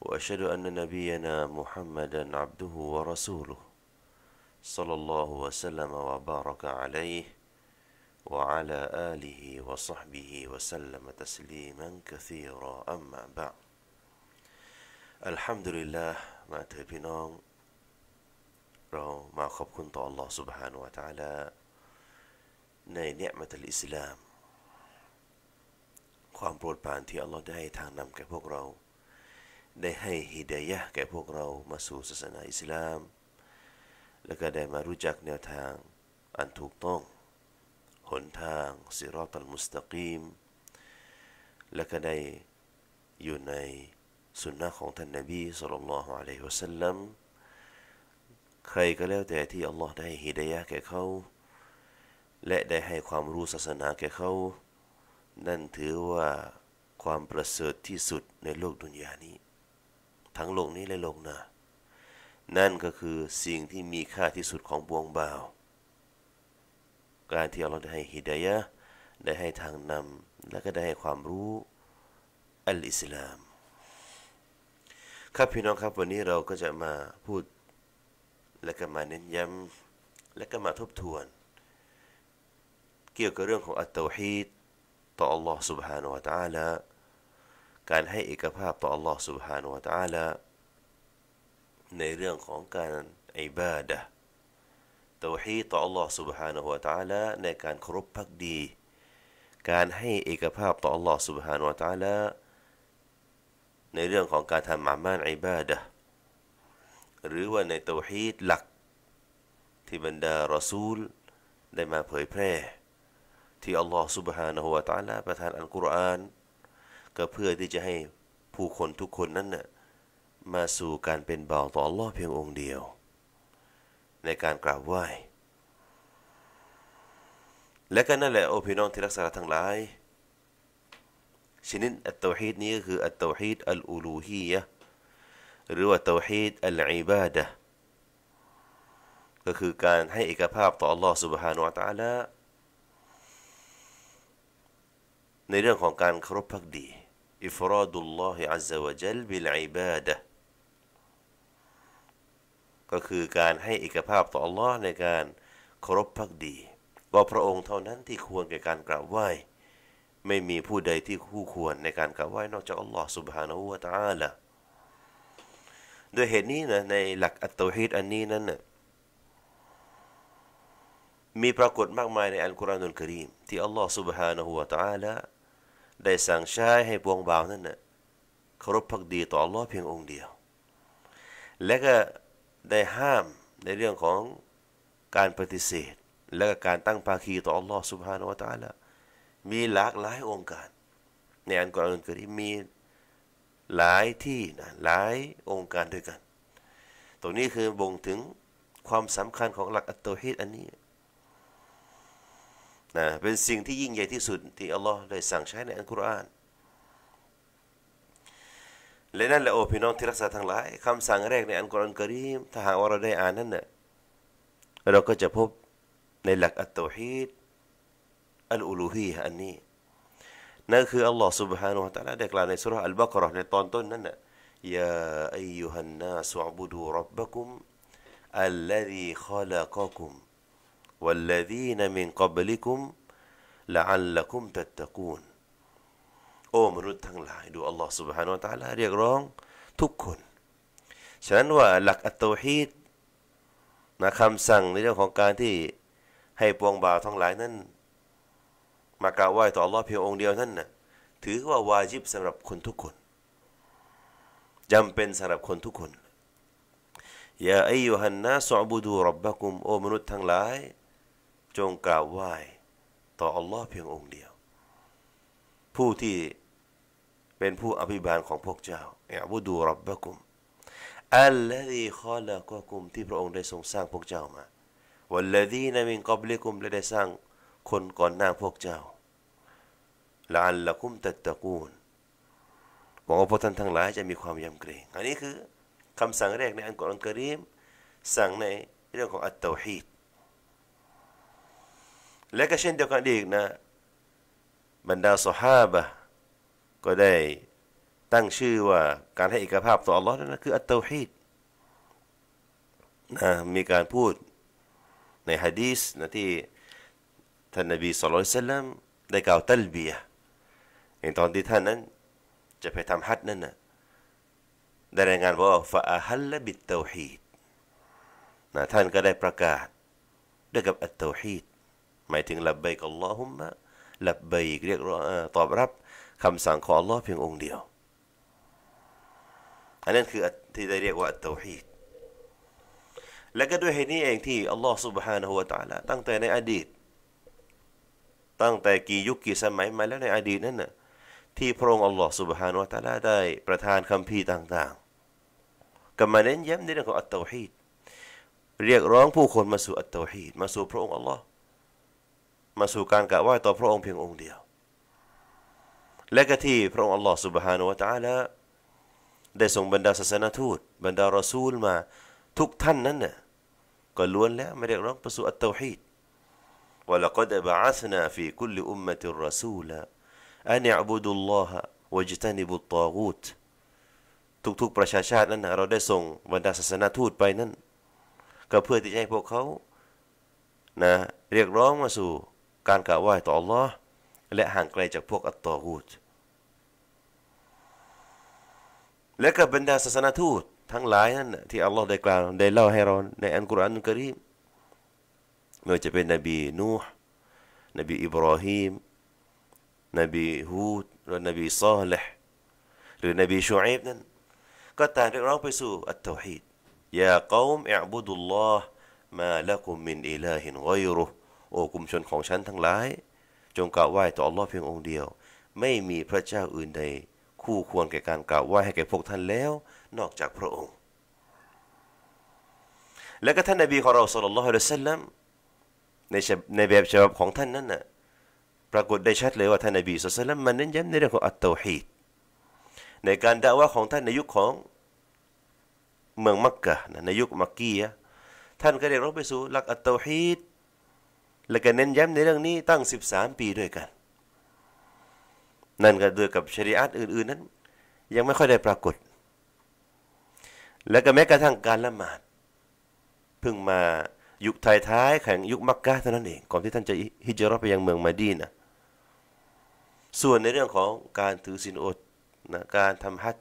واشهد ان نبينا محمدا عبده ورسوله صلى الله وسلم وبارك عليه وعلى اله وصحبه وسلم تسليما كثيرا اما بعد الحمد لله ما เรามาขอบคุณต่อ الله سبحانه และ تعالى ในเนืมัตอิสลามความโปรดปรานที่ Allah ได้ทางนำแก่พวกเราได้ให้ฮิดายะแก่พวกเรามาสู่ศาสนาอิสลามและก็ได้มารู้จักแนวทางอันถูกต้อง หนทางสิรอตัลมุสตะกีมและก็ได้อยู่ในสุนนะของท่านนบีสุลต่านละฮ์อะลัยฮุสัลลัม ใครก็แล้วแต่ที่อัลลอฮ์ได้ฮิดายะแก่เขาและได้ให้ความรู้ศาสนาแก่เขา นั่นถือว่าความประเสริฐที่สุดในโลกดุนยานี้ทั้งโลกนี้และโลกหน้านั่นก็คือสิ่งที่มีค่าที่สุดของบวงบ่าว การที่เราได้ให้ฮิดายะได้ให้ทางนำและก็ได้ให้ความรู้อัลอิสลาม ครับพี่น้องครับวันนี้เราก็จะมาพูดและก็มาเน้นย้ำและก็มาทบทวน เกี่ยวกับเรื่องของอัตตาฮีดต่ออัลลอฮ์ سبحانه และ تعالى การให้เอกภาพต่อ Allah سبحانه และ تعالى ในเรื่องของการอิบาดะตัวฮีต่อ Allah سبحانه และ تعالى ในการครบพักดีการให้เอกภาพต่อ Allah سبحانه และ تعالى ในเรื่องของการทำมามานอิบาดะหรือว่าในตัวฮีหลักที่บรรดารอซูลได้มาเผยแพร่ที่ Allah سبحانه และ تعالى ประทานอัลกุรอานก็เพื่อที่จะให้ผู้คนทุกคนนั้นนะ่ะมาสู่การเป็นบ่าวต่อรลอฮเพียงองค์เดียว ในการกราบไหว้ และก็นั่นแหละโอพี่น้องที่รักษาทั้งหลายชนิดอัตตฮีดนี้ก็คืออัตตฮีดอัลอูลูฮียะหรือว่าตัวฮีดอัลอิบาดะก็คือการให้เอกภาพต่ออัลลอฮ์ سبحانه และ تعالى ในเรื่องของการเคารพพักดี إفراد الله عز وجل بالعبادة ก็คือการให้เอกภาพต่อลลอฮ์ในการเคารพพักดี ว่าพระองค์เท่านั้นที่ควรแก่การกราบไหว้ ไม่มีผู้ใดที่คู่ควรในการกราบไหว้นอกจากอัลลอฮ์ سبحانه และ تعالى ด้วยเหตุนี้นะในหลักอัตตฮิดอันนี้นั้นนะมีปรากฏมากมายในอัลกุรอานุลกรีมที่อัลลอฮ์ سبحانه และ تعالى ได้สั่งใช้ให้บวงบ่าวนั้นนะ่ะเคารพพักดีต่ออัลลอฮ์เพียงองค์เดียว และก็ได้ห้ามในเรื่องของการปฏิเสธ และก็การตั้งภาคีต่ออัลลอฮ์สุบฮานาวะตาละมีหลากหลายองค์การในอันกรอนกรีมีหลายที่นะหลายองค์การด้วยกัน ตรงนี้คือบ่งถึงความสำคัญของหลักอัตโตฮิตอันนี้นะเป็นสิ่งที่ยิ่งใหญ่ที่สุดที่อัลลอฮ์ได้สั่งใช้ในอัลกุรอานและนั่นแหละโอพี่น้องที่รักษาทั้งหลายคำสั่งแรกในอัลกุรอานกรีมถ้าหากว่าเราได้อ่านนั่นเน่ะเราก็จะพบในหลักอัตโตฮีดอัลอูลูฮีอันนี้นั่นคืออัลลอฮ์ سبحانه และ تعالى ได้กล่าวในสุรอัลบากรอในตอนต้นนั่นน่ะยาอายุฮันนาสุอับูดูรับบุคุมอัลลัลลีขลักกุม والذين من قبلكم لعلكم تتقون โอ้มนุษย์ทั้งหลาย ดูอัลลอฮ์ سبحانه และ تعالى เรียกร้องทุกคนฉะนั้นว่าหลักอัตโตฮีดนะคำสั่งในเรื่องของการที่ให้ปวงบ่าวทั้งหลายนั้น มากราบไหว้ต่ออัลลอฮ์เพียงองค์เดียวนั้นนะ่ะถือว่าวาจิบสำหรับคนทุกคน จำเป็นสำหรับคนทุกคนยาอายุฮันนะสอบูดูรับบักุม โอมนุษย์ทั้งหลายจงกราบไหว้ต่ออัลลอฮ์เพียงองค์เดียว ผู้ที่เป็นผู้อภิบาลของพวกเจ้าอย่าบูดูรับบะกุมอัลลอฮีขอละกกุมที่พระองค์ได้ทรงสร้าง พวกเจ้ามาวัลลฮีนมินกอบลิกุมและได้สร้างคนก่อนหน้าพวกเจ้าละอัลละกุมตัดตะกูลบอกว่าพวกท่านทั้งหลายจะมีความยำเกรง อันนี้คือคำสั่งแรกในอันกอรอนกรีม สั่งในเรื่องของอัตตาฮีตและก็เช่นเดียวกันอีกนะบรรดาสหาบะก็ได้ตั้งชื่อว่าการให้เอกภาพต่ออัลลอฮ์นั้นคือ อัตโตฮีดนะมีการพูดในฮะดีสนะที่ท่านนบีสุลต่านได้กล่าวตัลเบียอย่ตอนที่ท่านนั้น จะไปทำฮัดนั่นนะได้รายงานว่าฟาอาฮัลละบิตเตฮีดนะท่านก็ได้ประกาศด้วยกับอัตเตฮีดหมายถึงละเบกอัลลอฮุมะละเบกเรียกร้องตอบรับคำสั่งของอัลลอฮ์เพียงองค์เดียวอันนั้นคือที่ได้เรียกว่าตตาฮีดและก็ด้วยเหตุนี้เองที่อัลลอฮ์ سبحانه และ تعالى ตั้งแต่ในอดีต ตั้งแต่กี่ยุคกี่สมัยมาแล้ว ในอดีตนั้นน่ะ ที่พระองค์อัลลอฮ์ سبحانه และ تعالى ได้ประทานคำพีต่าง ๆ ก็มาเน้นย้ำในเรื่องของอัตตาฮีดเรียกร้องผู้คนมาสู่อัตตาฮีดมาสู่พระองค์อัลลอฮ์มาสู่การกะไหว้ต่อพระองค์เพียงองค์เดียว และก็ที่ พระองค์อัลลอฮฺ سبحانه และ تعالى ได้ส่งบรรดาศาสนทูต บรรดารอซูลมาทุกท่านนั้นน่ะก็ล้วนแล้วไม่ได้ร้องประสูอัตเตาฮีด ولقد بعثنا في كل أمة رسولا أن يعبدوا الله واجتنبوا الطاغوت ทุกๆประชาชาตินั้น เราได้ส่งบรรดาศาสนาทูตไปนั้น ก็เพื่อที่จะให้พวกเขานะ เรียกร้องมาสู่การกราบไหว้ต่อ Allah และห่างไกลจากพวกอัตตอกูตและกับบรรดาศาสนาทูตทั้งหลายนั่นที่อัลลอฮ์ได้กล่าวได้เล่าให้เราในอันกุรอานกรีมไม่ว่าจะเป็นนบีนูห์นบีอิบราฮิมนบีฮูดหรือนบีซอลห์หรือนบีชูอัยบนั้นก็ต่างเรียกร้องไปสู่อัตตอฮีดยา قوم اعبدوا โอ้กลุ่มชนของฉันทั้งหลาย จงกล่าวไหว้ต่ออัลลอฮ์เพียงองค์เดียว ไม่มีพระเจ้าอื่นใดคู่ควรแก่การกล่าวไหว้ให้แก่พวกท่านแล้วนอกจากพระองค์ และก็ท่านนบีของเราสุลต่านละฮุลสลัมในในแบบฉบับของท่านนั้นนะ่ะปรากฏได้ชัดเลยว่าท่านนบีสุลสลัมมันเน้นย้ำในเรื่องของอัตโตฮีดในการด่าว่าของท่านในยุคของเมืองมักกะในยุคมักกียะท่านก็ได้รบไปสู่หลักอัตโตฮีดและก็เน้นย้ำในเรื่องนี้ตั้ง 13 ปีด้วยกัน นั่นก็ด้วยกับชริอัตอื่นๆนั้น ยังไม่ค่อยได้ปรากฏ และก็แม้กระทั่งการละหมาดเพิ่งมายุคไทยท้ายแข่งยุคมักกะเท่านั้นเองก่อนที่ท่านจะฮิจรัตไปยังเมืองมาดีนะส่วนในเรื่องของการถือศีลอดนะการทำฮัจ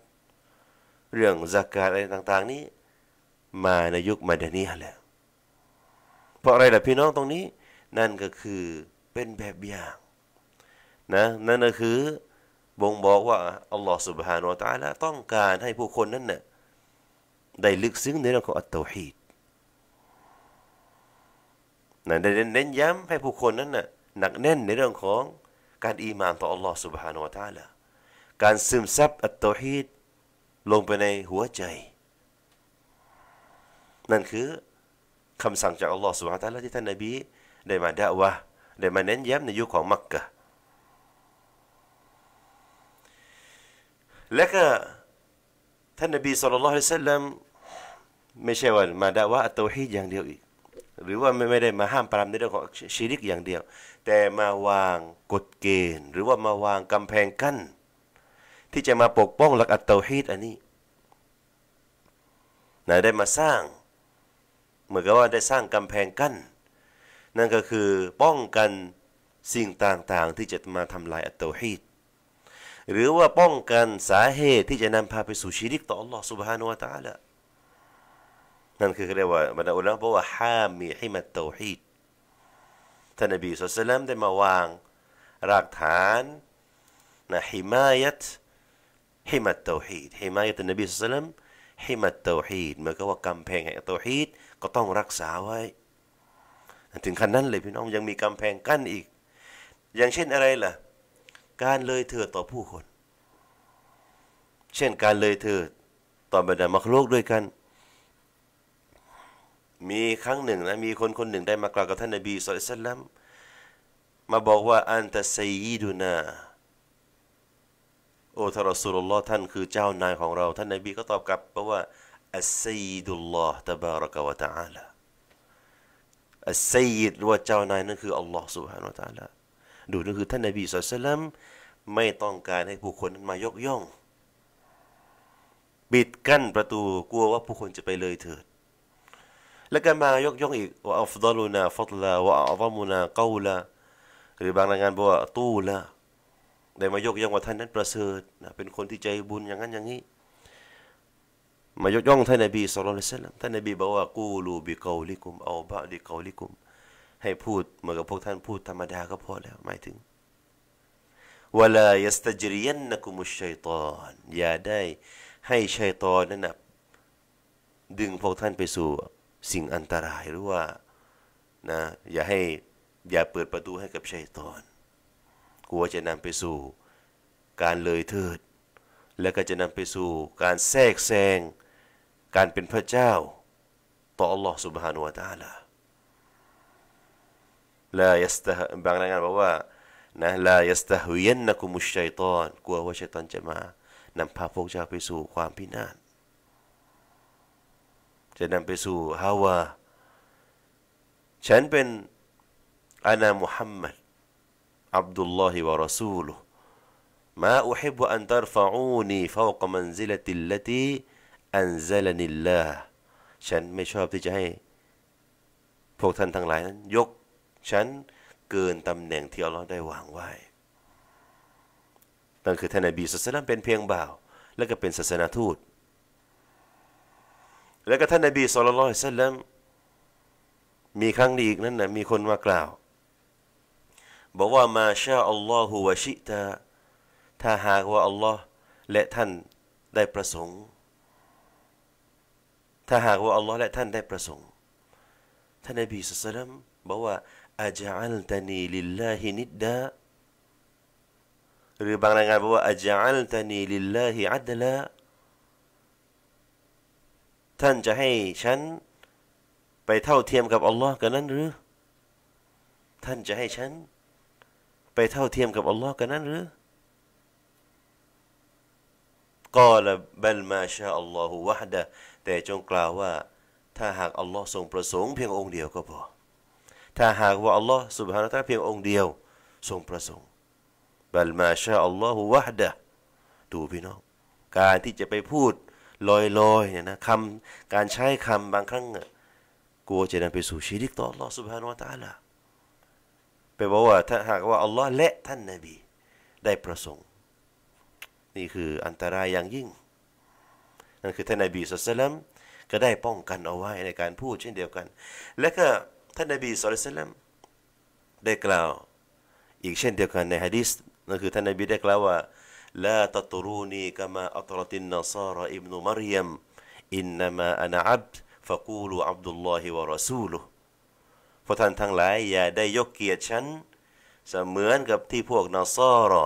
เรื่องจากาอะไรต่าง ๆ นี้ มาในยุคมาดานีแล้ว เพราะอะไรล่ะพี่น้องตรงนี้นั่นก็คือเป็นแบบอย่างนะนั่นก็คือบ่งบอกว่าอัลลอฮฺสุบฮานาอัลตอลาต้องการให้ผู้คนนั้นน่ะได้ลึกซึ้งในเรื่องของอัตโตฮีด นั่นได้เน้นย้ำให้ผู้คนนั้นน่ะหนักแน่นในเรื่องของการอีมานต่ออัลลอฮฺสุบฮานาอัลตอลาการซึมซับอัตโตฮีด ลงไปในหัวใจ นั่นคือคำสั่งจากอัลลอฮฺสุบฮานาอัลตอลาที่ท่านนบีได้มาด่าวะได้มาเน้นย้ำในยุคของมักกะและก็ท่านนบีสุลต่านละฮสัลลัมไม่ใช่ว่ามาด่าวะอัตโตฮีอย่างเดียวอีกหรือว่าไม่ได้มาห้ามปรามในเรื่องของชีริกอย่างเดียว แต่มาวางกฎเกณฑ์ หรือว่ามาวางกำแพงกั้นที่จะมาปกป้องหลักอัตโตฮีอันนี้นะได้มาสร้างเหมือนกับว่าได้สร้างกำแพงกั้นนั่นก็คือป้องกันสิ่งต่างๆที่จะมาทำลายอัตโตฮีดหรือว่าป้องกันสาเหตุที่จะนำพาไปสู่ชีริกต่อ a ลอ a h سبحانه และ تعالى นั่นคือเรียกว่าบรรดาอุลามะบอกว่าห้ามมีให้มาโตฮีดท่านนบีสุลสลามได้มาวางรากฐานนะฮิมายัตฮิมัตโตฮีดฮิมายัตนบีสุลต่านฮิมัตโตฮีดมื่อก็ว่ากำแพงแห่งโตฮีดก็ต้องรักษาไว้ถึงขั้นนั้นเลยพี่น้องยังมีกำแพงกั้นอีก อย่างเช่นอะไรล่ะ การเลยเถิดต่อผู้คน เช่นการเลยเถิดต่อบรรดามรคโลกด้วยกัน มีครั้งหนึ่งนะมีคนคนหนึ่งได้มากล่าวกับท่านนบีสุลต่านมาบอกว่าอันตะซีดูนาโอทารสุลลอฮ์ท่านคือเจ้านายของเรา ท่านนบี ก็ตอบกลับเพราะว่าอัสซีดุลลอฮ์ตะบารักวะตะอาลาอัสซัดหรือว่าเจ้านายนั่นคืออัลลอฮ์สุบฮานาอัลละดูนั่นคือ ท่านนบีสุลตัลมไม่ต้องการให้ผู้คนนั้นมายกย่อง ปิดกั้นประตูกลัวว่าผู้คนจะไปเลยเถิด แล้วก็มายกย่องอีกว่าอัฟดลูนาฟัตลาวาอัลมุนาเกาลาหรือบางรายงานบอกว่าตู้ละ ได้มายกย่องว่าท่านนั้น ประเสริฐเป็นคนที่ใจบุญอย่างนั้นอย่างนี้มายกย่องท่านนบีสุลต่านท่านนบีบอกว่ากูรูบิกอลิกุมเอาบาดิกอลิกุม ให้พูดเหมือนกับพวกท่านพูดธรรมดาก็พอแล้วหมายถึงวลายัสตจริยันนกุมุชัยตอนอย่าได้ให้ชัยตอนนั้นนะดึงพวกท่านไปสู่สิ่งอันตรายหรือว่านะอย่าให้อย่าเปิดประตูให้กับชัยตอนกลัวจะนำไปสู่ การเลยเถิดแล้วก็จะนำไปสู่ การแทรกแซงการเป็นพระเจ้า سبحانه และ تعالى ลายัสตะบางรายงานบอกว่านะลายัสตะฮวียนนะกุมุชัยตอนกลัวว่าชัยตอนจะมานำพาพวกเจ้าไปสู่ความพินาศจะนำไปสู่ฮาวาฉันเป็นอานามุฮัมมัดอับดุลลอฮิวะรอซูลุ ما أحب أن ترفعوني อันเซลนิลลาฉันไม่ชอบที่จะให้ พวกท่านทั้งหลายนั้นยกฉันเกินตำแหน่งที่อัลลอฮ์ได้วางไว้นั่นคือท่านอบีสุสลามเป็นเพียงบ่าว และก็เป็นศาสนาทูต และก็ท่านอบีสุลต่านสลลมมีครั้งนี้อีก นั้นนะมีคนมากล่าว บอกว่ามาชาอัลลอฮุวะชิตาถ้าหากว่าอัลลอฮ์และท่านได้ประสงค์ถ้าหากว่าอัลลอฮ์และท่านได้ประสงค์ท่านนบีสุสลัมบอกว่าอาจัลตานีลิลลาฮินิดดาหรือบางรายงานบอกว่าอาจัลตานีลิลลาฮิอัดละท่านจะให้ฉันไปเท่าเทียมกับอัลลอฮ์กันนั้นหรือท่านจะให้ฉันไปเท่าเทียมกับอัลลอฮ์กันนั้นหรือกล่าวบัลมาชาอัลลอฮุวะฮดะแต่จงกล่าวว่าถ้าหากอัลลอฮ์ทรงประสงค์เพียงองค์เดียวก็พอ ถ้าหากว่าอัลลอฮ์สุบฮานะตะเพียงองค์เดียวทรงประสงค์ บัลมาชาอัลลอฮุวะดะดูพี่น้องการที่จะไปพูดลอยๆเนี่ยนะคำการใช้คำบางครั้งกลัวจะนำไปสู่ชีริกต่ออัลลอฮ์สุบฮานะตะละไปบอกว่า ถ้าหากว่าอัลลอฮ์และท่านนบีได้ประสงค์ นี่คืออันตรายอย่างยิ่งั่นคือท่านนบีสุลตลัมก็ได้ป้องกันเอาไว้ในการพูดเช่นเดียวกัน และก็ท่านนบีสุลตลัมได้กล่าวอีกเช่นเดียวกันในฮะดีษนั่นคือท่านนบีได้กล่าวว่าลาตตรูนีกามาอัตรตินนซารอิบนุมารยมอินนามาอานาอับฟะกูลูอับดุลลอฮิวะรอซูลูพระท่านทั้งหลายอย่าได้ยกเกียรติฉันเสมือนกับที่พวกนอซอรอ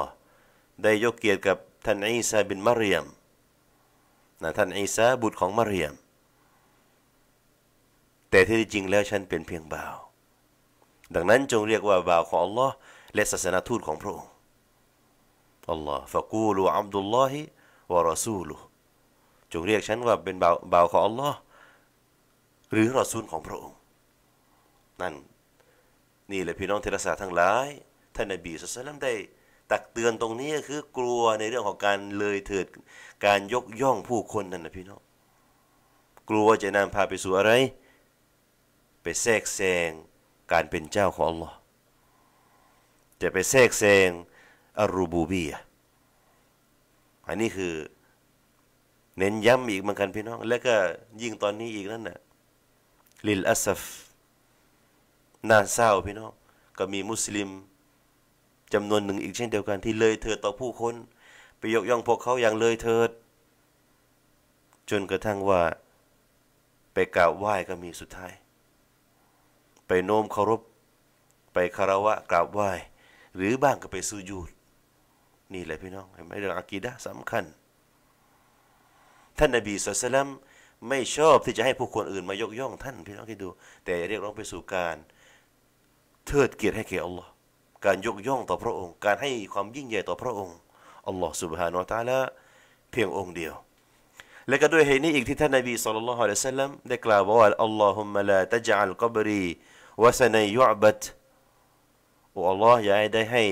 ได้ยกเกียรติกับท่านอิสซาบินมารยมนะท่านอิสาบุตรของมารยม แต่ที่จริงแล้วฉันเป็นเพียงบ่าว ดังนั้นจงเรียกว่าบ่าวของอัลลอฮ์และศาสนาทูตของพระองค์อัลลอฮ์ฟะกูลูอับดุลลอฮิวะรอซูลูจงเรียกฉันว่าเป็นบ่าวบ่าวของอัลลอฮ์หรือรอซูลของพระองค์ นั่นนี่แหละพี่น้องเทรศาทั้งหลาย ท่านนบีสุลตมนได้ตักเตือนตรงนี้คือ กลัวในเรื่องของการเลยเถิดการยกย่องผู้คนนั่นนะพี่น้องกลัวจะนำพาไปสู่อะไร ไปแทรกแซงการเป็นเจ้าของ Allah จะไปแทรกแซงอัรูบูบีอันนี้คือ เน้นย้ำอีกเหมือนกันพี่น้องแล้วก็ยิ่งตอนนี้อีกนั่นนะ่ะลิลอัสฟน่าเศร้าพี่น้องก็มีมุสลิมจำนวนหนึ่งอีกเช่นเดียวกันที่เลยเถิดต่อผู้คนไปยกย่องพวกเขาอย่างเลยเถิด จนกระทั่งว่าไปกราบไหว้ก็มีสุดท้าย ไปโน้มเคารพ ไปคารวะ กราบไหว้ หรือบ้างก็ไปสู้ยูดนี่แหละพี่น้องเห็นไหมเรื่องอากีดะสำคัญ ท่านนบีสุลัมไม่ชอบที่จะให้ผู้คนอื่นมายกย่อง ท่าน พี่น้องที่ดู แต่เรียกร้องไปสู่การเทิดเกียรติให้แก่อัลลอฮ์การยกย่องต่อพระองค์ การให้ความยิ่งใหญ่ต่อพระองค์ อัลลอฮ์สุบฮานาตาละเพียงองค์เดียว และก็ด้วยเหตุนี้อีกที่ท่านนบีสุลต่านละฮอัลลัมได้กล่าวว่าอัลลอฮุมะลาตะจัลกบรีวะสนยุบัตโออัลลอฮ์อย่าได้ให้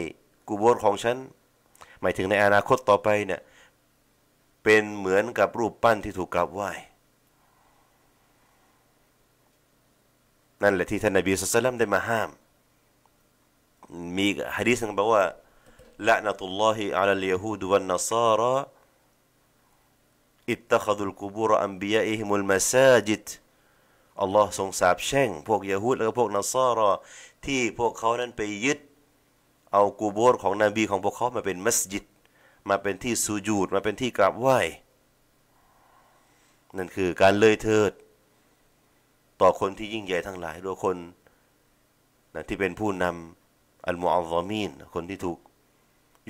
กูโบสของฉันหมายถึงในอนาคตต่อไปเนี่ยเป็นเหมือนกับรูปปั้นที่ถูกกราบไหว้นั่นแหละที่ท่านนบีสุลต่านได้มาห้ามมีฮะดีษนงบอกว่าละนะตุลลอฮิอัลลยฮูดวันนัสาระอิตตะขดุลกุบูรอัมบิยาอิฮิมุลมาซาจิตอัลลอฮ์ทรงสาบแช่งพวกยะฮูดและพวกนัสาระที่พวกเขานั้นไปยึด เอากูโบรของนบีของพวกเขามาเป็น มัสยิดมาเป็นที่สุญูดมาเป็นที่กราบไหว้นั่นคือการเลยเถิดต่อคนที่ยิ่งใหญ่ทั้งหลายโดยคนนะที่เป็นผู้นำอัลมุอัลลอมีน คนที่ถูก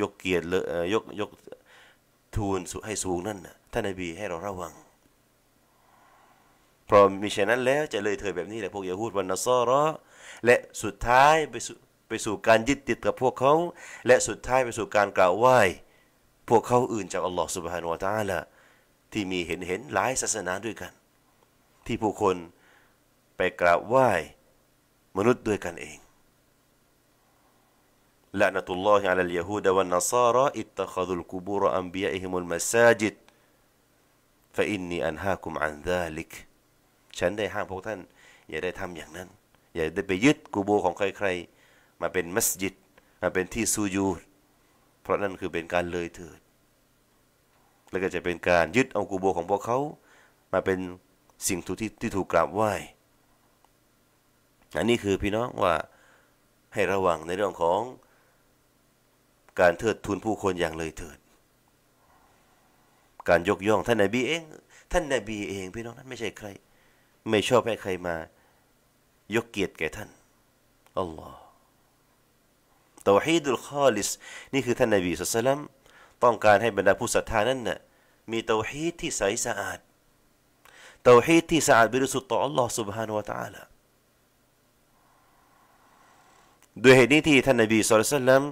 ยกเกียรติเลยยกยกทูลให้สูงนั่นท่านนบีให้เราระวัง เพราะมีฉะนั้นแล้วจะเลยเถิดแบบนี้แหละพวกยาฮูดวันนัสซอรอและสุดท้ายไปสู่ไปสู่การยึดติดกับพวกเขา และสุดท้ายไปสู่การกล่าวไหว้ พวกเขาอื่นจากอัลลอฮฺสุบฮานวาตาละที่มีเห็นเห็นหลายศาสนาด้วยกัน ที่ผู้คนไปกราบไหว้มนุษย์ด้วยกันเอง لعنة الله على اليهود والنصارى اتخذوا القبور أنبيائهم المساجد فإني أنهاكم عن ذلك ฉันได้ห้ามพวกท่านอย่าได้ทำอย่างนั้นอย่าได้ไปยึดกูโบของใครๆมาเป็นมัสยิดมาเป็นที่สูยูเพราะนั่นคือเป็นการเลยเถิดแล้วก็จะเป็นการยึดเอากูโบของพวกเขา มาเป็นสิ่งที่ที่ถูกกราบไหว้อันนี้คือพี่น้องว่าให้ระวังในเรื่องของการเทิดทูนผู้คนอย่างเลยเถิด การยกย่องท่านนบีเอง ท่านนบีเองพี่น้องนั้น ไม่ใช่ใคร ไม่ชอบให้ใครมา ยกเกียรติแก่ท่าน อัลลอฮ์ตัวฮีดุลคอลิส นี่คือท่านนบีสุสลัม ต้องการให้บรรดาผู้ศรัทธานั้นนะ่ะมีตัวฮีดที่ใสสะอาด ตัวฮีดที่สะอาดบริสุทธิ์ต่ออัลลอฮ์ سبحانه และ تعالى ด้วยเหตุนี้ที่ ท่านนบีสุลตลัม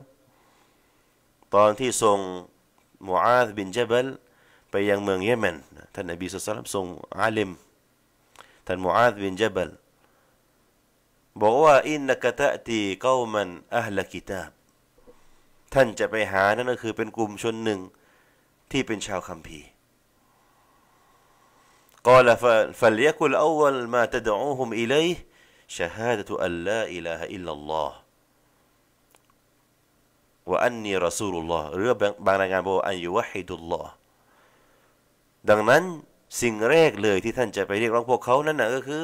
ตอนที่ทรงมูอาดบินเจเบลไปยังเมืองเยเมนท่านนบีสุลต่านทรงอาลิมท่านมูอาดบินเจเบลบอกว่าอินนักตะตีเก้ามันอัลกิตาบท่านจะไปหานั่นก็คือเป็นกลุ่มชนหนึ่งที่เป็นชาวคัมภีร์กล่าวฟัลยกุลอวลมาตดอูฮุมอิลัยชฮาดตุอัลลาอิลาฮะอิลลัลลอฮ์ว่าอันนี้รอซูลุลลอฮ์หรือบางรายงานบอกอันยุวะฮิดุลลอฮ์ดังนั้นสิ่งแรกเลยที่ท่านจะไปเรียกร้องพวกเขานั่นนะก็คือ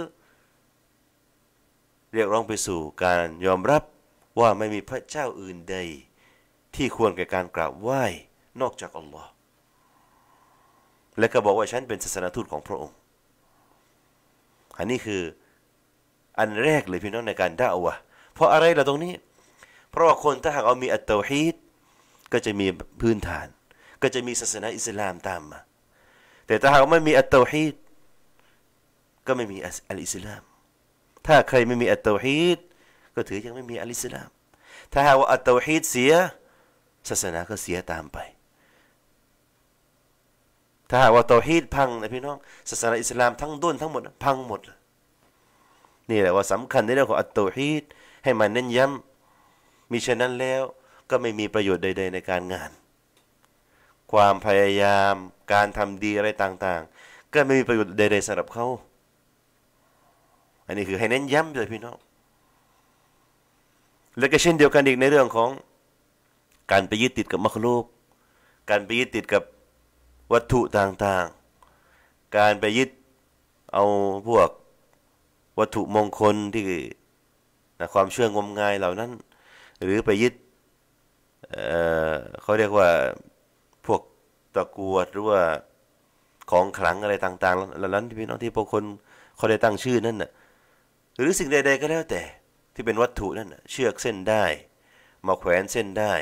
เรียกร้องไปสู่ การยอมรับว่าไม่มีพระเจ้าอื่นใด ที่ควรแก่การกราบไหว้นอกจากอัลลอฮ์และก็บอกว่าฉันเป็นศาสนาทูตของพระองค์ อันนี้คือ อันแรกเลยพี่น้องในการด่าวะเพราะอะไรล่ะตรงนี้เพราะว่าคนถ้าหากเอามีอัตตฮีตก็จะมีพื้นฐาน ก็จะมีศาสนาอิสลามตามมา แต่ถ้าหากไม่มีอัตตฮีตก็ไม่มีอัลอิสลามถ้าใครไม่มีอัตตฮีตก็ถือยังไม่มีอัลอิสลาม ถ้าหากว่าอัตตฮีตเสียศาสนาก็เสียตามไป ถ้าหากว่าโตฮีดพังนะพี่น้องศาสนาอิสลามทั้งด้นทั้งหมดพังหมดนี่แหละว่าสำคัญในเรื่องของอัตตฮีดให้มันเน้นย้ำมิฉะนั้นแล้วก็ไม่มีประโยชน์ใด ๆ ในการงาน ความพยายาม การทำดีอะไรต่าง ๆ ก็ไม่มีประโยชน์ใด ๆสำหรับเขาอันนี้คือให้เน้นย้ำเลยพี่น้องแล้วก็เช่น เดียวกันอีกในเรื่องของการไปยึดติดกับมรรคโลกการไปยึดติดกับวัตถุต่างๆ การไปยึดเอาพวกวัตถุมงคลที่ความเชื่องมงายเหล่านั้นหรือไปยึดเเขาเรียกว่า พวกตะกววหรือว่าของขลังอะไรต่างๆ แล้านั้น ที่พี่น้องที่พวกคนเขาได้ตั้งชื่อนั่นน่ะ หรือสิ่งใดๆ ก็แล้วแต่ ที่เป็นวัตถุนั่นน่ะ เชือกเส้นได้ มาแขวนเส้นได้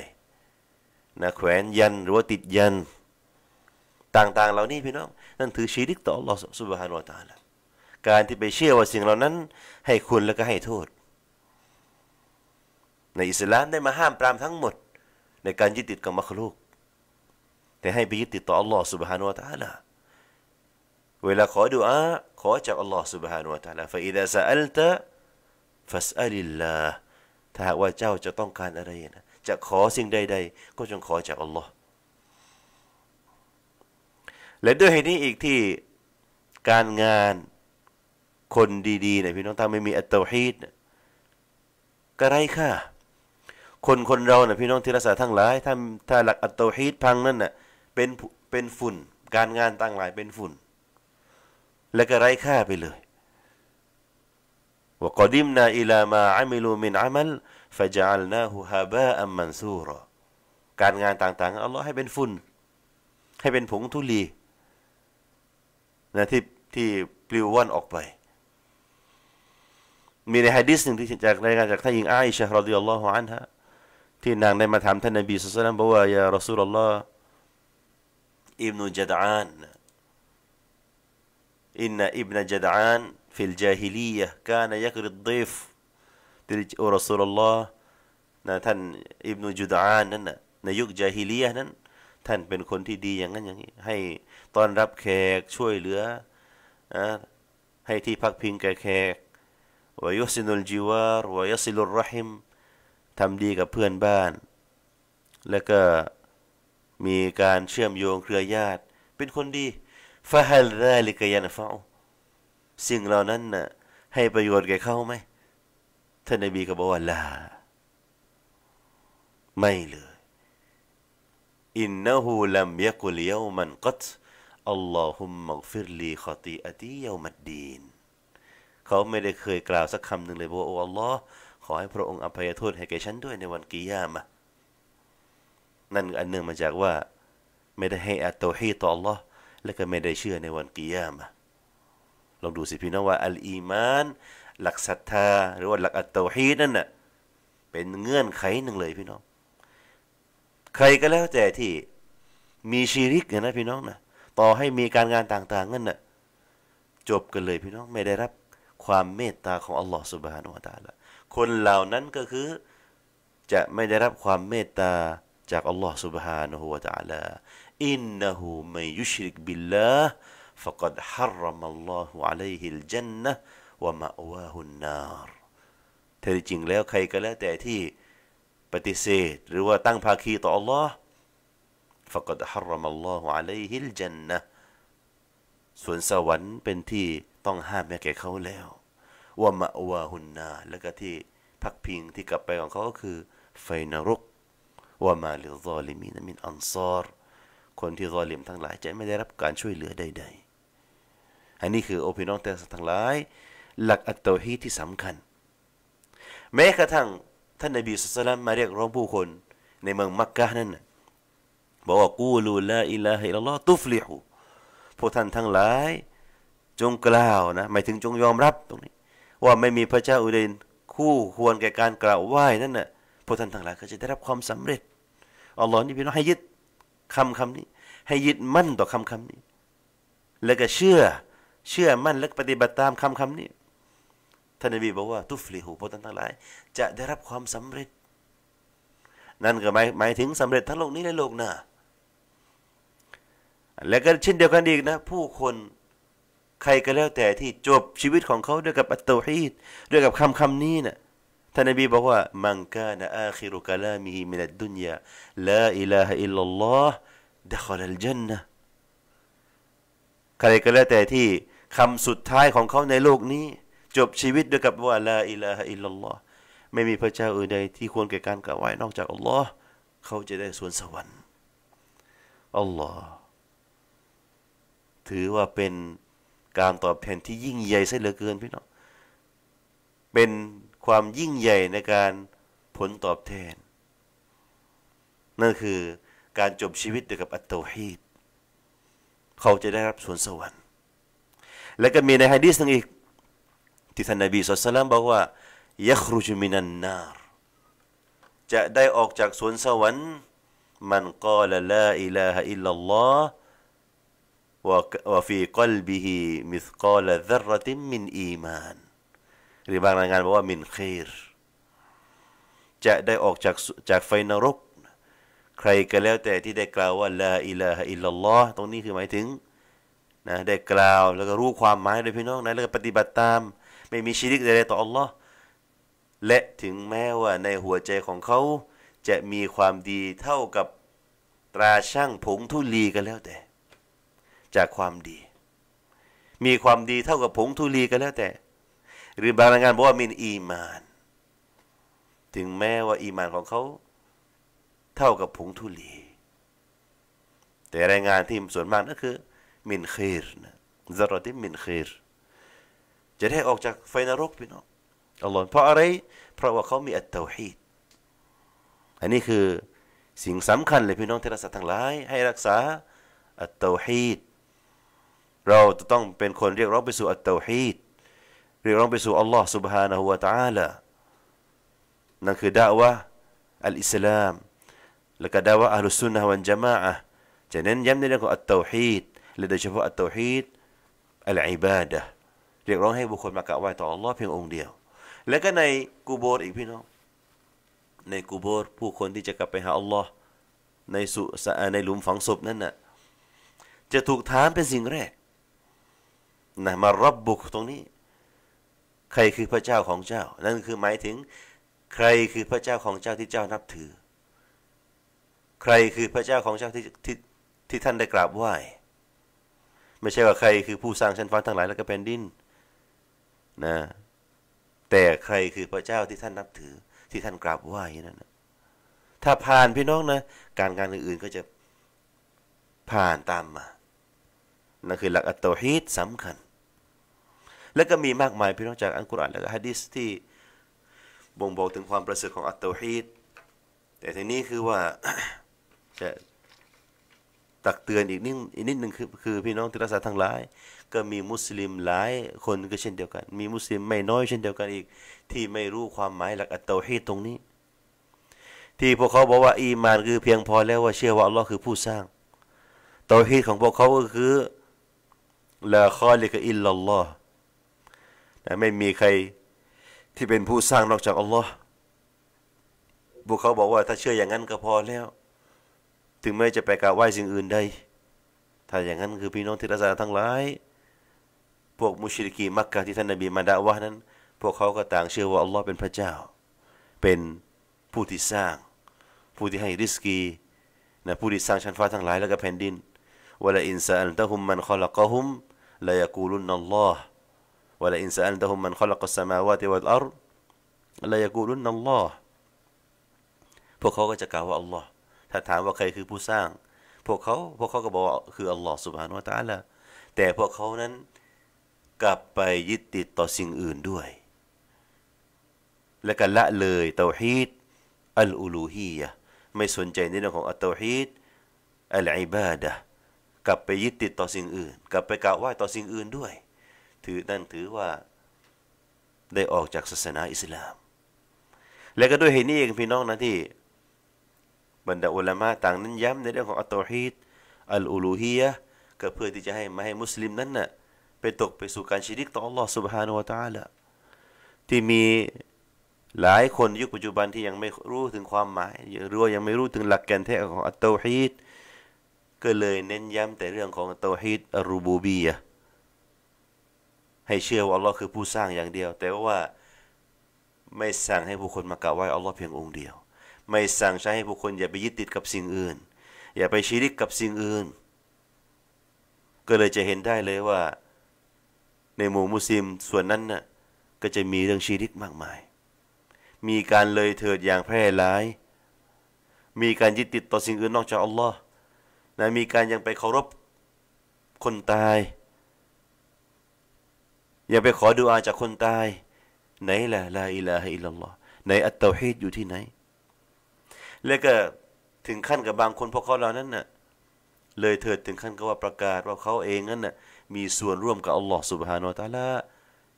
นะแขวนยันหรือว่าติดยัน ต่างๆ เหล่านี้พี่น้อง นั่นถือชีริกต่อ Allah س ب า ا ن ه ละการที่ไปเชื่อว่าสิ่งเหล่านั้น ให้คุณแล้วก็ให้โทษในอิสลามได้มาห้ามปรามทั้งหมด ในการยึดติดกับมัคลูก แต่ให้ไปยึดติดต่ออัลลอฮ์ سبحانه และ تعالى เวลาขอดุอาขอจากอัลลอฮ์ سبحانه และ تعالى فإذا سألت ف س أ ل الله ถ้าาว่าเจ้าจะต้องการอะไรนะ จะขอสิ่งใดๆก็จงขอจากอัลลอฮ์และด้วยเหตุนี้อีกที่การงานคนดีๆนะพี่น้องถ้าไม่มีอัตตาฮีดก็ไร้ค่าคนคนเราเนี่ยพี่น้องที่รักษาทั้งหลาย ถ้าถ้าหลักอัตโตฮีดพังนั่นน่ะเป็นเป็นฝุ่น การงานต่างหลายเป็นฝุ่น และก็ไร้ค่าไปเลยว่าาอามิลูมินอามัลฟะจัลนา ج ูฮาบะอัมมันซูรอการงานต่างๆอัลลอฮ์ให้เป็นฝุ่นให้เป็นผงทุลีนะที่ที่ปลิวว่อนออกไป มีในฮะดิษหนึ่งที่จากรายงานจากท่านหญิงอาอิชะฮ์รดิยัลลอฮุอันฮะที่นางได้มาถามท่านนบีสุลต่านบอกว่ายารอสูลลอฮ์อิบนุจัดอานอินนอิบนจดานฟิลจาฮิลียะกานยักริดดิฟติริอรสูลลอฮ์นะท่านอิบนุจุดอานนั้นนะในยุคจาฮิลียะนั้นท่านเป็นคนที่ดีอย่างนั้นอย่างนี้ให้ต้อนรับแขกช่วยเหลือนะให้ที่พักพิงแก่แขกวยุสินุลจิวาร์วยุสิลุลรหิมทำดีกับเพื่อนบ้าน แล้วก็มีการเชื่อมโยงเครือญาติเป็นคนดีฟาฮัลไดลิกยันฟาสิ่งเหล่านั้นนะ่ะ ให้ประโยชน์แก่เขาไหมท่านนบีก็บอกว่าลา ไม่เลยอินนะฮูลัมยะกุลเยามันกัตอัลลอฮุมมักฟิรลีขอตีอตีเยามัดดีนเขาไม่ได้เคยกล่าวสักคำหนึ่งเลยว่า โอ้ัลลอฮขอให้พระองค์อภัยโทษให้แก่ฉันด้วยในวันกิยามะนั่นอันเนื่องมาจากว่า ไม่ได้ให้อัตโตฮีต่อ Allah และก็ไม่ได้เชื่อในวันกิยามะลองดูสิพี่น้องว่า อัลอีมานหลักศรัทธาหรือว่าหลักอัตโตฮีนั่นน่ะเป็นเงื่อนไขหนึ่งเลยพี่น้อง ใครก็แล้วแต่ที่มีชีริกเนี่ยนะพี่น้องนะต่อให้มีการงานต่างๆนั่นน่ะจบกันเลยพี่น้องไม่ได้รับความเมตตาของอัลลอฮฺสุบฮานุวะตาละคนเหล่านั้นก็คือ จะไม่ได้รับความเมตตาจากอัลลอฮ์ سبحانه และ تعالى อินนหูม่ยุชริกบิลลาห์ فقد حرم الله عليه الجنة ومأواه النار แท้จริงแล้วใครก็แล้ว แต่ที่ปฏิเสธหรือว่าตั้งภาคีต่ออัลลอฮ์ فقد حرم الله عليه الجنة สวนสวรรค์เป็นที่ต้องห้ามแม้แก่เขาแล้ววามะวาหุนนาแล้วก็ที่พักพิงที่กลับไปของเขาก็คือ ไฟนรกวามาลิซอลิมีนมินอันซอรคนที่รอลิมทั้งหลาย จะไม่ได้รับการช่วยเหลือใด ๆ อันนี้คือ โอพินองแต่ทั้งหลายหลักอัตโตฮีที่สำคัญ แม้กระทั่งท่านนบีสุสลามมาเรียกร้องผู้คน ในเมืองมักกะนั้นบอกว่ากูลูลาอิลาฮิลลอตุฟลิฮูพวกท่านทั้งหลาย จงกล่าวนะหมายถึงจงยอมรับตรงนี้ว่าไม่มีพระเจ้าอื่นคู่ควรแก่การกราบไหว้นั่นน่ะพวกท่านทั้งหลายก็จะได้รับความสำเร็จอัลลอฮ์นี่พี่น้องให้ยึดคำคำนี้ ให้ยึดมั่นต่อคำคำนี้ แล้วก็เชื่อเชื่อมั่นและปฏิบัติตามคำคำนี้ท่านนบีบอกว่าทุฟลิหูพวกท่านทั้งหลาย จะได้รับความสำเร็จ นั่นก็หมายหมายถึงสำเร็จทั้งโลกนี้และโลกหน้า และก็เช่นเดียวกันอีกนะ ผู้คนใครก็แล้วแต่ที่จบชีวิตของเขาด้วยกับอัตตฮีดด้วยกับคำคำนี้นะ่ะ ท่านนบีบอกว่ามังกานะอาคิรุกะลามีมินัดดุนยาลาอิลาฮะอิลลัลลอฮ์ดะขอลัลจันนะใครก็แล้วแต่ที่คำสุดท้ายของเขาในโลกนี้ จบชีวิตด้วยกับว่าลาอิลาฮะอิลลัลลอฮ์ไม่มีพระเจ้าอื่นใดที่ควรแก่การกราบไหว้นอกจากอัลลอฮ์เขาจะได้สวนสวรรค์อัลลอฮ์ถือว่าเป็นการตอบแทนที่ยิ่งใหญ่เสียเหลือเกินพี่น้อง เป็นความยิ่งใหญ่ในการผลตอบแทน นั่นคือการจบชีวิตด้วยกับอัตโตฮีด เขาจะได้รับสวนสวรรค์ และก็มีในฮะดีษนึงอีก ที่ท่านนบีสุลต่านบอกว่า ยัครุจมินันนารจะได้ออกจากสวนสวรรค์ มันกล่าวละอิลาฮะอิลลัลลอฮ์ وفي قلبه مثقال ذرة من إيمان หรือบางรายงานบอกว่า มินเคร์จะได้ออกจากจากไฟนรก ใครก็แล้วแต่ที่ได้กล่าวว่าลาอิลาฮะอิลลัลลอฮ์ตรงนี้คือหมายถึงนะได้กล่าวแล้วก็รู้ความหมายโดยพี่น้องนะแล้วก็ปฏิบัติตาม ไม่มีชีริกใดๆต่ออัลลอฮ์และถึงแม้ว่าในหัวใจของเขาจะมีความดีเท่ากับตราช่างผงทุลีกันแล้วแต่จากความดี มีความดีเท่ากับผงทุลีก็แล้ว แต่หรือบางรายงานบอกว่ามินอีมาน ถึงแม้ว่า อีมานของเขาเท่ากับผงทุลีแต่รายงานที่ส่วนมากก็คือ มินเครนะซารติมินเครจะได้ออกจากไฟนรกพี่น้องอัลลอฮ์เพราะอะไร เพราะว่าเขามีอัตตฮีดอันนี้คือสิ่งสำคัญเลยพี่น้องที่รักษาทั้งหลายให้รักษาอัตตฮีดเราจะต้องเป็นคนเรียกร้องไปสู่อัตตฮีดเรียกร้องไปสู่อัลลอฮ์ سبحانه และ تعالى นั่นคือด่าวะอัลอิสลามและก็ด่าวะอัลสุนนะวันจามะะจะเน้นย้ำในเรื่องของอัตตฮีดและโดยเฉพาะอัตตฮีดอัลอิบาดะเรียกร้องให้บุคคลมากราบไหว้ต่ออัลลอฮ์เพียงองค์เดียว และก็ในกูโบร์อีกพี่น้องในกูโบร์ผู้คนที่จะกลับไปหาอัลลอฮ์ในสุสในหลุมฝังศพนั่นน่ะจะถูกถามเป็นสิ่งแรกนะมารับบุกตรงนี้ ใครคือพระเจ้าของเจ้านั่นคือหมายถึง ใครคือพระเจ้าของเจ้าที่เจ้านับถือ ใครคือพระเจ้าของเจ้าที่ที่ที่ท่านได้กราบไหว้ ไม่ใช่ว่าใครคือผู้สร้างชั้นฟ้าทั้งหลายแล้วก็เป็นดินนะแต่ใครคือพระเจ้าที่ท่านนับถือ ที่ท่านกราบไหว้นั่นนะถ้าผ่านพี่น้องนะการงานอื่น ๆก็จะผ่านตามมานั่นคือหลักอัตโตฮิตสำคัญและก็มีมากมายพี่น้องจากอัลกุรอานและฮะดิษที่บ่งบอกถึงความประเสริฐของอัตตฮีดแต่ทีนี้คือว่าจะตักเตือนอีกนิดอีกนิดหนึ่งคือคือพี่น้องที่รักษาทางร้าย ก็มีมุสลิมหลายคนก็เช่นเดียวกัน มีมุสลิมไม่น้อยเช่นเดียวกันอีก ที่ไม่รู้ความหมายหลักอัตตฮีดตรงนี้ ที่พวกเขาบอกว่า อีมาน คือเพียงพอแล้วว่าเชื่อว่าอัลลอฮ์คือผู้สร้างตัวฮีดของพวกเขาก็คือละคอลิกอิลลัลลอฮ์นะไม่มีใครที่เป็นผู้สร้างนอกจากอัลลอฮ์พวกเขาบอกว่าถ้าเชื่ออย่างนั้นก็พอแล้ว ถึงแม้จะไปกราบไหว้สิ่งอื่นใดถ้าอย่างนั้นคือพี่น้องที่รักษาทั้งหลาย พวกมุชริกีมักกะที่ท่านนบีมาดะวะนั้น พวกเขาก็ต่างเชื่อว่าอัลลอฮ์เป็นพระเจ้า เป็นผู้ที่สร้าง ผู้ที่ให้ริสกีนะผู้ที่สร้างชั้นฟ้าทั้งหลาย แล้วก็แผ่นดินวะลาอินซาอัลตะฮุมมันคอลักะฮุมลายกูลุนอัลลอฮ์ ولئن سألتهم من خلق السماوات والأرض ليقولن الله พวกเขาก็จะกล่าวว่าอัลลอฮ์ถ้าถามว่าใครคือผู้สร้าง พวกเขาพวกเขาก็บอกว่าคืออัลลอฮ์สุบฮานุตาละแต่พวกเขานั้น กลับไปยึดติดต่อสิ่งอื่นด้วย และก็ละเลยเตาฮีดอัลอูลูฮียะไม่สนใจในเรื่องของอัตาฮีดอัลอิบาดะกลับไปยึดติดต่อสิ่งอื่น กลับไปกล่าวว่าต่อสิ่งอื่นด้วยถือนั่นถือว่าได้ออกจากศาสนาอิสลาม และก็ด้วยเหตุนี้เองพี่น้องนะที่ บรรดาอุลามะต่างนั้นย้ำในเรื่องของอัตโตฮีดอัลอูลูฮียะก็เพื่อที่จะให้มาให้มุสลิมนั้นนะ่ะไปตกไปสู่การชีริกต่ออัลลอฮ์ سبحانه และ تعالى ที่มีหลายคนยุคปัจจุบันที่ยังไม่รู้ถึงความหมายหรือยังไม่รู้ถึงหลักแกนแท้ของอัตโตฮีดก็เลยเน้นย้ำแต่เรื่องของอัตโตฮีดอรูบูบียะให้เชื่อว่าอัลลอฮ์คือผู้สร้างอย่างเดียว แต่ว่าไม่สั่งให้ผู้คนมากราบไหว้อัลลอฮ์เพียงองค์เดียว ไม่สั่งใช้ให้ผู้คนอย่าไปยึดติดกับสิ่งอื่น อย่าไปชีริกกับสิ่งอื่น ก็เลยจะเห็นได้เลยว่า ในหมู่มุสลิมส่วนนั้นนะ่ะก็จะมีเรื่องชีริกมากมาย มีการเลยเถิดอย่างแพร่หลาย มีการยึดติดต่อสิ่งอื่น นอกจากอัลลอฮ์นะมีการยังไปเคารพคนตายอย่าไปขอดูอาจากคนตายไหนละลาอิลาฮิลลลลอห์ในอัตตาฮีดอยู่ที่ไหน แล้วก็ถึงขั้นกับบางคนพวกเขาเหล่านั้นน่ะเลยเถิดถึงขั้นก็ว่าประกาศ ว่าเขาเองนั้นน่ะมีส่วนร่วมกับอัลลอฮ์สุบฮานาอัลตะลา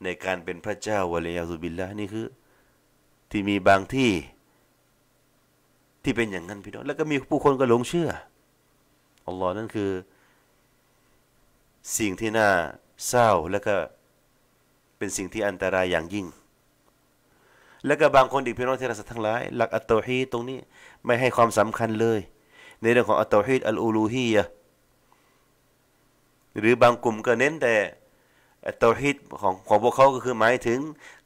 ในการเป็นพระเจ้าวะลียาซุบิลละนี่คือ ที่มีบางที่ ที่เป็นอย่างนั้นพี่น้องแล้วก็มีผู้คนก็หลงเชื่ออัลลอฮ์นั่นคือ สิ่งที่น่าเศร้าแล้วก็เป็นสิ่งที่อันตรายอย่างยิ่ง และก็บางคนอีกพี่น้องที่รักษาทั้งหลายหลักอัตโตฮีตรงนี้ ไม่ให้ความสำคัญเลย ในเรื่องของอัตโตฮีอัลอูลูฮีะหรือบางกลุ่มก็เน้นแต่ อัตโตฮีของของพวกเขาก็คือหมายถึง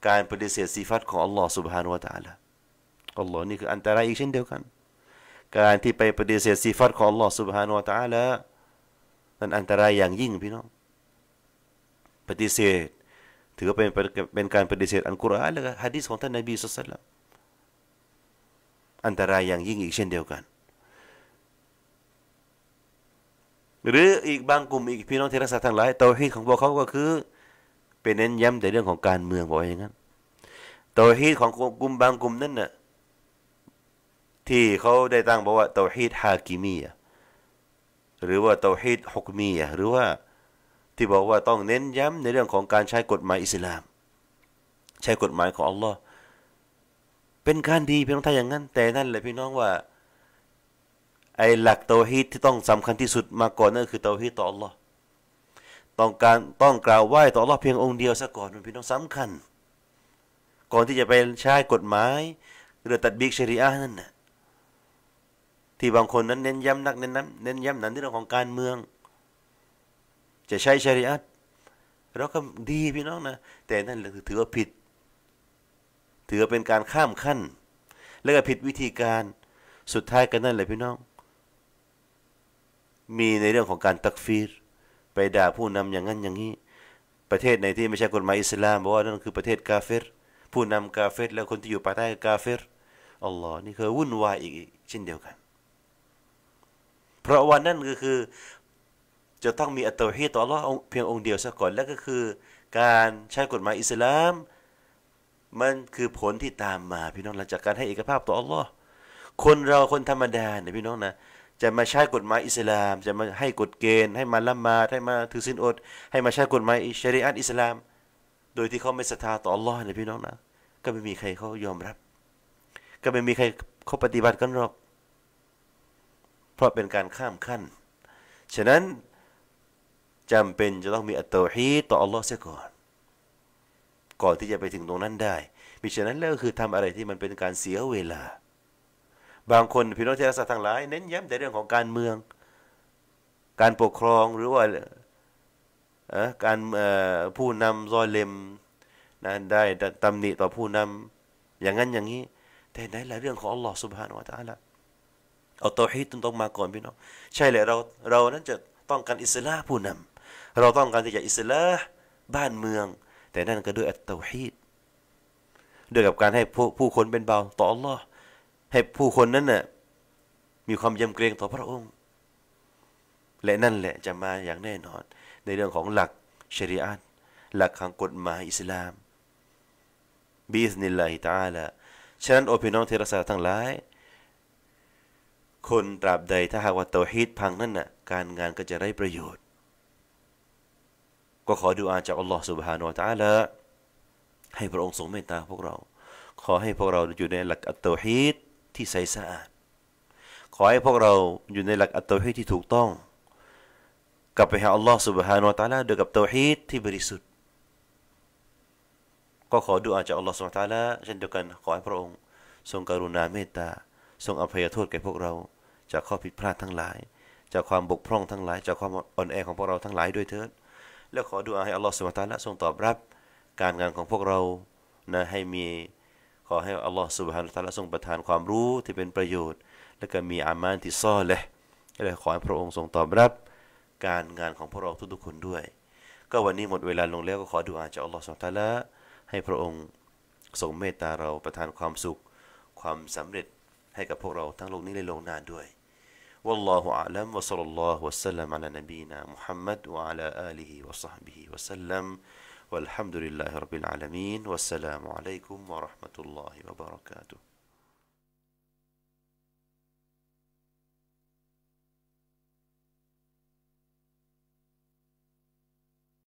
การปฏิเสธสีฟัต ของอัลลอฮ์ سبحانه และ تعالى อัลลอฮ์นี่คืออันตรายอีกเช่นเดียวกัน การที่ไปปฏิเสธสีฟัต ของอัลลอฮ์ سبحانه และ تعالى นั้นอันตรายอย่างยิ่งพี่น้องปฏิเสธถือ่เป็นเป็นการปฏิเสธอันกุรอานและฮะดีษของท่านนบีสุลต่านอันตรายอย่างยิ่งอีกเช่นเดียวกัน หรืออีกบางกลุ่มอีกพี่น้องที่รักษาทางหลายตัวฮีดของพวกเขาก็คือ เป็นเน้นย้ำแต่เรื่องของการเมืองบอกอย่างนั้นตัวฮีดของกลุ่มบางกลุ่มนั่นน่ะที่เขาได้ตั้งบอกว่าตัวฮีดฮากิมีหรือว่าตัวฮีดฮุกมีหรือว่าที่บอกว่าต้องเน้นย้ำในเรื่องของการใช้กฎหมายอิสลามใช้กฎหมายของอัลลอฮ์เป็นการดีเพียงท่าอย่างนั้น แต่นั่นแหละพี่น้องว่า ไอ้หลักเตาฮีตที่ต้องสำคัญที่สุดมาก่อนนั่นคือเตาฮีตต่ออัลลอฮ์ต้องการต้องกล่าวไหว้ต่ออัลลอฮ์เพียงองค์เดียวซะก่อนมันพี่น้องสำคัญ ก่อนที่จะไปใช้กฎหมาย หรือตัดบิกชริอานั่นนะที่บางคนนั้นเน้นย้ำนักเน้นน้ำเน้นย้ำนั้นในเรื่องของการเมืองจะใช้ชริอัตเราก็ดีพี่น้องนะ แต่นั่นถือว่าผิดถือเป็นการข้ามขั้น แล้วก็ผิดวิธีการสุดท้ายกันนั่นแหละพี่น้อง มีในเรื่องของการตักฟีร ไปด่าผู้นำอย่างนั้นอย่างนี้ ประเทศไหนที่ไม่ใช่กฎหมายอิสลามบอกว่า นั่นคือประเทศกาเฟรผู้นำกาเฟรแล้วคนที่อยู่ภายใต้กาเฟรอัลลอฮ์นี่คือวุ่นวายอีกเช่นเดียวกัน เพราะวันนั้นก็คือจะต้องมีอัตฮีต่อรอดเพียงองค์เดียวซะก่อนและก็คือ การใช้กฎหมายอิสลามมันคือผลที่ตามมา พี่น้องหลังจากการให้เอกภาพต่อลลอฮ์คนเราคนธรรมดาเนี่ยพี่น้องนะจะมาใช้กฎหมายอิสลาม จะมาให้กฎเกณฑ์ให้มาละมาให้มาถือศีลอด ให้มาใช้กฎหมายชริอัตอิสลาม โดยที่เขาไม่ศรัทธาต่อลลอฮ์เนี่ยพี่น้องนะก็ไม่มีใครเขายอมรับ ก็ไม่มีใครเขาปฏิบัติกันหรอก เพราะเป็นการข้ามขั้นฉะนั้นจำเป็นจะต้องมีอัตตฮีต่ออัลลอฮ์เสียก่อนก่อนที่จะไปถึงตรงนั้นได้มิฉะนั้นแล้วคือทำอะไรที่มันเป็นการเสียเวลา บางคนพี่น้องที่ักาทางหลาย เน้นย้ำแต่เรื่องของการเมือง การปกครองหรือว่าการผู้นำซอยเลมนั้นได้ตำหนิต่อผู้นำอย่างนั้นอย่างนี้ แต่ไหนละเรื่อง ของอัลลอฮ์สุบฮานวะตะอัลลเอาตัวฮีตต้องมาก่อนพี่น้องใช่แหละเราเรานั้นจะต้องการอิสลามผู้นำเราต้องการที่จะอิสลามบ้านเมือง แต่นั่นก็ด้วยอัตตาฮีด ด้วยกับการให้ผู้ผู้คนเป็นเบาต่ออัลลอฮ์ให้ผู้คนนั้นน่ะมีความยำเกรงต่อพระองค์ และนั่นแหละจะมาอย่างแน่นอน ในเรื่องของหลักชริอัตหลักของกฎหมายอิสลามบิสนิลลาฮิตาละฉะนั้นโอพี่น้องเทรศาทั้งหลาย คนตราบใดถ้าหากว่าตตวฮีดพังนั่นน่ะการงานก็จะได้ประโยชน์ก็ขอดูอาจากอัลลอฮ์ سبحانه และ تعالى ให้พระองค์ทรงเมตตาพวกเรา ขอให้พวกเราอยู่ในหลักอัตตฮิตที่ใสสะอาด ขอให้พวกเราอยู่ในหลักอัตตฮิตที่ถูกต้องกลับไปหาอัลลอฮ์ سبحانه และ تعالى ด้วยกับโตฮิตที่บริสุทธิ์ ก็ขอดูอาจากอัลลอฮ์ سبحانه และ تعالى เช่นเดียวกันขอให้พระองค์ ทรงกรุณาเมตตาทรงอภัยโทษแก่พวกเราจากข้อผิดพลาดทั้งหลาย จากความบกพร่องทั้งหลาย จากความอ่อนแอของพวกเราทั้งหลายด้วยเถิดแล้วขอดูอาให้อัลลอฮฺสุบฮานตะละทรงตอบรับการงานของพวกเรา นะให้มีขอให้อัลลอฮฺสุบฮานตะละทรงประทานความรู้ที่เป็นประโยชน์ และก็มีอามานที่ซ่อนเลยและขอให้พระองค์ทรงตอบรับ การงานของพวกเราทุกๆคนด้วย ก็วันนี้หมดเวลาลงแล้ว ก็ขอดูอาจากอัลลอฮฺสุบฮานตะละให้พระองค์ทรงเมตตาเราประทานความสุขความสำเร็จให้กับพวกเราทั้งโลกนี้ในโลกหน้าด้วย والله أعلم وصلى الله وسلم على نبينا محمد وعلى آله وصحبه وسلم والحمد لله رب العالمين والسلام عليكم ورحمة الله وبركاته